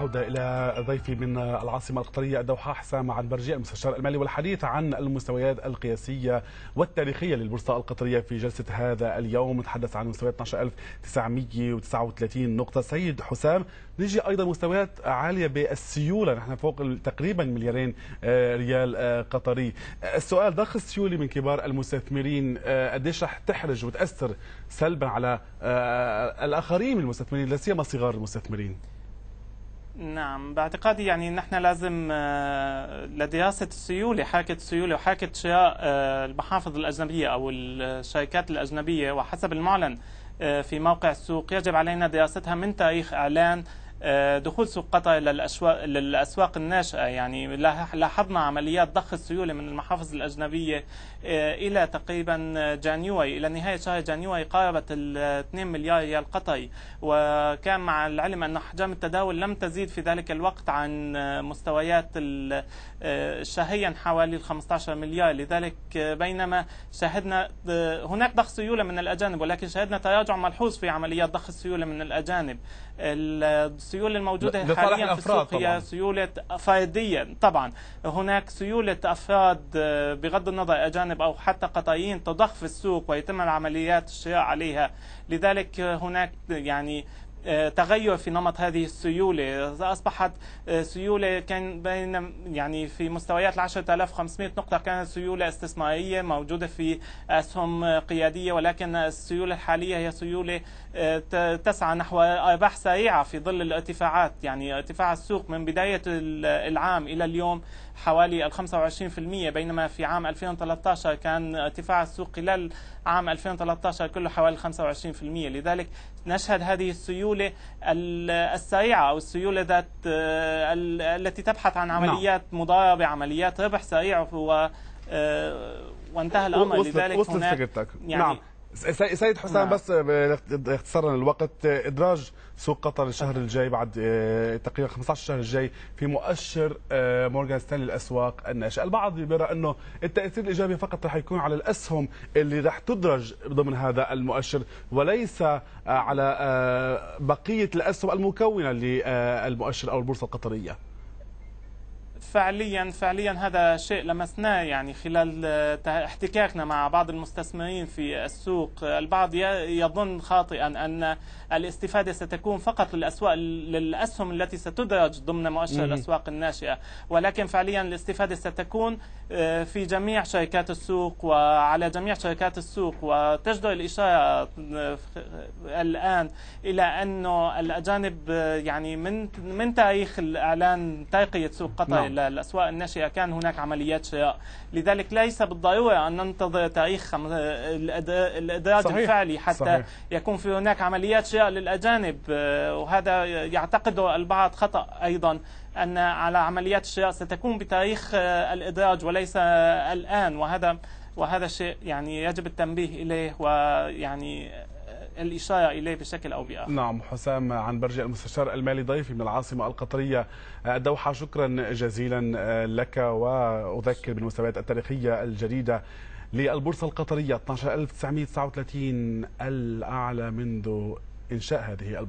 عودة إلى ضيفي من العاصمة القطرية الدوحة حسام عن برجي المستشار المالي والحديث عن المستويات القياسية والتاريخية للبورصة القطرية في جلسة هذا اليوم نتحدث عن مستويات 12939 نقطة سيد حسام نجي أيضا مستويات عالية بالسيولة نحن فوق تقريبا مليارين آه، ريال آه، قطري السؤال ضخ السيولة من كبار المستثمرين آه، قديش رح تحرج وتأثر سلبا على الآخرين من المستثمرين لا سيما صغار المستثمرين نعم باعتقادي يعني نحن لازم آه، لدراسة السيولة حركة السيولة وحركة شراء آه، المحافظ الأجنبية أو الشركات الأجنبية وحسب المعلن آه، في موقع السوق يجب علينا دراستها من تاريخ إعلان آه، دخول سوق قطر الى الاسواق للاسواق الناشئه يعني لاحظنا عمليات ضخ السيوله من المحافظ الاجنبيه آه، الى تقريبا جانيوي الى نهايه شهر جانيوي قاربت ال 2 مليار ريال قطري وكان مع العلم ان احجام التداول لم تزيد في ذلك الوقت عن مستويات آه، شهيا حوالي ال 15 مليار لذلك بينما شاهدنا هناك ضخ سيوله من الاجانب ولكن شاهدنا تراجع ملحوظ في عمليات ضخ السيوله من الاجانب السيوله الموجوده حاليا في السوق هي سيوله فرديا طبعا هناك سيوله افراد آه، بغض النظر اجانب او حتى قطريين تضخ في السوق ويتم العمليات الشراء عليها لذلك هناك يعني آه، تغير في نمط هذه السيولة أصبحت آه، سيولة كان بين يعني في مستويات 10500 نقطة كانت سيولة استثمارية موجودة في أسهم قيادية ولكن السيولة الحالية هي سيولة آه، تسعى نحو أرباح سريعة في ظل الارتفاعات يعني ارتفاع السوق من بداية العام إلى اليوم حوالي ال 25% بينما في عام 2013 كان ارتفاع السوق خلال عام 2013 كله حوالي 25% لذلك نشهد هذه السيولة السريعة أو السيولة ذات آه، التي تبحث عن نعم. عمليات مضاربة عمليات ربح سريع آه، وانتهى الأمر لذلك وصلت هناك يعني نعم سيد حسام نعم. بس آه، اختصارا للوقت آه، ادراج سوق قطر الشهر الجاي بعد آه، تقريبا 15 شهر الجاي في مؤشر مورغان ستانلي الاسواق الناشئه، البعض يرى انه التاثير الايجابي فقط رح يكون على الاسهم اللي رح تدرج ضمن هذا المؤشر وليس على بقيه الاسهم المكونه للمؤشر او البورصه القطريه. فعليا فعليا هذا شيء لمسناه يعني خلال آه، احتكاكنا مع بعض المستثمرين في السوق البعض يظن خاطئا أن الاستفادة ستكون فقط للأسواق للأسهم التي ستدرج ضمن مؤشر الأسواق الناشئة ولكن فعليا الاستفادة ستكون آه، في جميع شركات السوق وعلى جميع شركات السوق وتجدر الإشارة آه، الآن إلى أنه الأجانب يعني من من تاريخ الإعلان ترقية سوق قطر نعم. الأسواق الناشئة كان هناك عمليات شراء لذلك ليس بالضرورة أن ننتظر تاريخ الإدراج صحيح. الفعلي حتى صحيح. يكون في هناك عمليات شراء للأجانب وهذا يعتقد البعض خطأ أيضا أن على عمليات الشراء ستكون بتاريخ الإدراج وليس الآن وهذا وهذا شيء يعني يجب التنبيه إليه ويعني الإشارة إليه بشكل أو بآخر نعم حسام عن برج المستشار المالي ضيفي من العاصمة القطرية الدوحة شكرا جزيلا لك وأذكر بالمستويات التاريخية الجديدة للبورصة القطرية 12939 الأعلى منذ إنشاء هذه البورصة